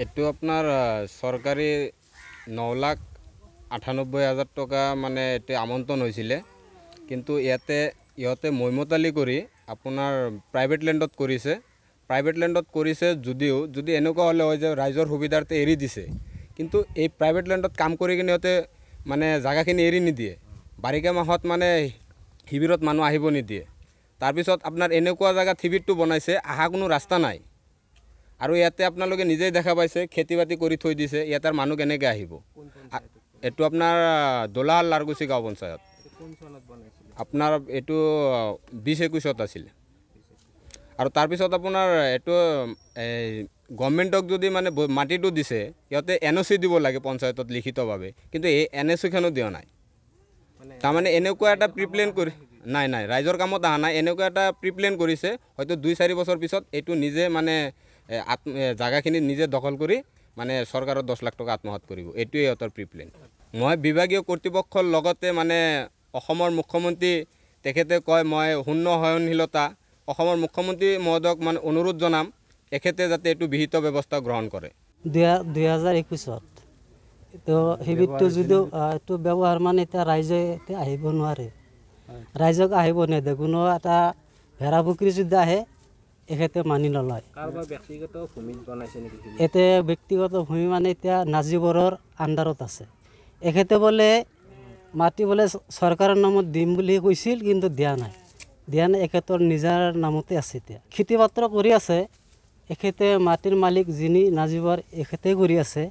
এইটো আপোনাৰ চৰকাৰী ন লাখ আঠানব্বৈ হাজাৰ টকা মানে এতিয়া আমন্ত্ৰণ হৈছিলে কিন্তু ইয়াতে ইহঁতে মৈমতালি কৰি আপোনাৰ প্ৰাইভেট লেণ্ডত কৰিছে প্ৰাইভেট লেণ্ডত কৰিছে যদিও যদি এনেকুৱা হ'লে হয় যে ৰাইজৰ সুবিধাৰ্থে এৰি দিছে কিন্তু এই প্ৰাইভেট লেণ্ডত কাম কৰি কিনে সিহঁতে মানে জেগাখিনি এৰি নিদিয়ে বাৰিষা মাহত মানে শিবিৰত মানুহ আহিব নিদিয়ে তাৰপিছত আপোনাৰ এনেকুৱা জেগাত শিবিৰটো বনাইছে অহা কোনো ৰাস্তা নাই আৰু ইয়াতে আপোনালোকে নিজেই দেখা পাইছে খেতি বাতি কৰি থৈ দিছে ইয়াত আৰু মানুহ কেনেকৈ আহিব এইটো আপোনাৰ দোলাহাল লাৰগুচি গাঁও পঞ্চায়ত আপোনাৰ এইটো বিছ একৈছত আছিলে আৰু তাৰপিছত আপোনাৰ এইটো এই গভমেণ্টক যদি মানে মাটিটো দিছে সিহঁতে এন অ' চি দিব লাগে পঞ্চায়তত লিখিতভাৱে কিন্তু এই এন এছ চিখনো দিয়া নাই তাৰমানে এনেকুৱা এটা প্ৰিপ্লেন কৰি নাই নাই ৰাইজৰ কামত অহা নাই এনেকুৱা এটা প্ৰিপ্লেন কৰিছে হয়তো দুই চাৰি বছৰ পিছত এইটো নিজে মানে জাগাখিনি নিজে দখল কৰি মানে চৰকাৰৰ দহ লাখ টকা আত্মহাত কৰিব এইটোৱে সিহঁতৰ প্ৰি প্লেন মই বিভাগীয় কৰ্তৃপক্ষৰ লগতে মানে অসমৰ মুখ্যমন্ত্ৰী তেখেতে কয় মই শূন্য সহনশীলতা অসমৰ মুখ্যমন্ত্ৰী মহোদয়ক মানে অনুৰোধ জনাম এখেতে যাতে এইটো বিহিত ব্যৱস্থা গ্ৰহণ কৰে দুহেজাৰ একৈছত তো শিবিৰটো যদিও এইটো ব্যৱহাৰ মানে এতিয়া ৰাইজে এতিয়া আহিব নোৱাৰে ৰাইজক আহিব নেদে কোনো এটা ভেড়া বুকুৰি যদি আহে এখেতে মানি নলয় ব্যক্তিগত ভূমি মানে এতিয়া নাজিবৰৰ আণ্ডাৰত আছে এখেতে বোলে মাটি বোলে চৰকাৰৰ নামত দিম বুলি কৈছিল কিন্তু দিয়া নাই দিয়া নাই এখেতৰ নিজৰ নামতে আছে এতিয়া খেতি পাত্ৰ কৰি আছে এখেতে মাটিৰ মালিক যিনি নাজিবৰ এখেতে কৰি আছে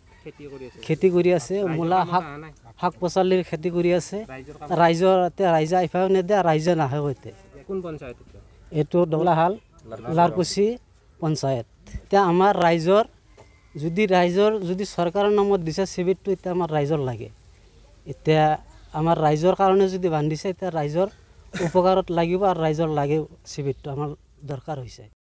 খেতি কৰি আছে মূলা শাক শাক পাচলিৰ খেতি কৰি আছে ৰাইজৰ ৰাইজে আহিব নেদে ৰাইজে নাহে এইটো ডলাহাল লাৰকুছি পঞ্চায়ত এতিয়া আমাৰ ৰাইজৰ যদি ৰাইজৰ যদি চৰকাৰৰ নামত দিছে চিভিটটো এতিয়া আমাৰ ৰাইজৰ লাগে এতিয়া আমাৰ ৰাইজৰ কাৰণে যদি বান্ধিছে এতিয়া ৰাইজৰ উপকাৰত লাগিব আৰু ৰাইজৰ লাগে চিভিটটো আমাৰ দৰকাৰ হৈছে